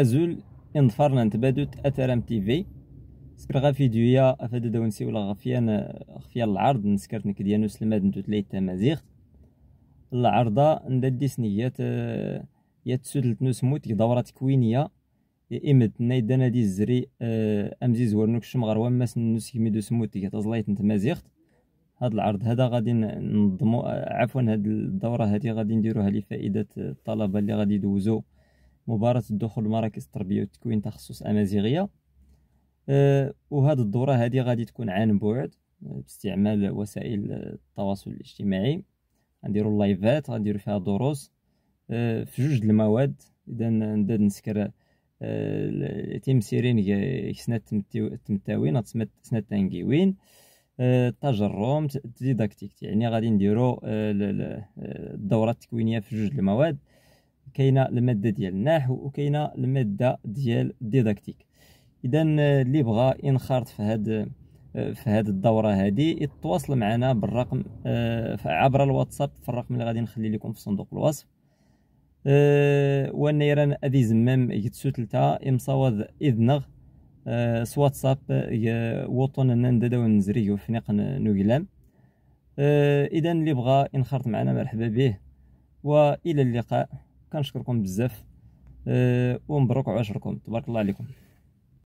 ازول ينضفرنا نتبادوت اثر ام تي في سكر غافي دويا افاد دونسي ولا غفيان غفيان العرض نسكرت نك ديانو سلماد نتوتلي تمازيغ العرضة ندادي سنيات يا تسودلت نسموت دورات كوينية إمد نايدانا دي الزري أمزي آه، زورنوك الشمغر وماس نوس ميدو سموت تزلايت نتمازيغت هاد العرض هذا غادي نضمو آه، عفوا هاد الدورة هادي غادي نديروها لفائدة الطلبة اللي غادي يدوزو مباراة الدخول لمراكز التربية والتكوين تخصص أمازيغية أه، وهذه الدورة هادي غادي تكون عن بعد أه، باستعمال وسائل التواصل الاجتماعي غنديرو لايفات غنديرو فيها دروس أه، في جوج المواد إذا نبدا نسكر أه تيم سيرين كسنا التمتاوين سنا التنقيوين التجرم ديداكتيك يعني غادي نديرو الدورة التكوينية في جوج المواد كاينه الماده ديال النحو وكاينه الماده ديال الديداكتيك اذا آه، اللي بغى ينخرط في هاد آه، في هاد الدوره هادي يتواصل معنا بالرقم آه، عبر الواتساب في الرقم اللي غادي نخلي لكم في صندوق الوصف ونيران ادي زمام يتسوتلتا امصوض اذنغ سواتساب وطن نددو نزري وفنيق نويلام اذا اللي بغى ينخرط معنا مرحبا به والى اللقاء كنشكركم بزاف آه، ومبروك عشركم تبارك الله عليكم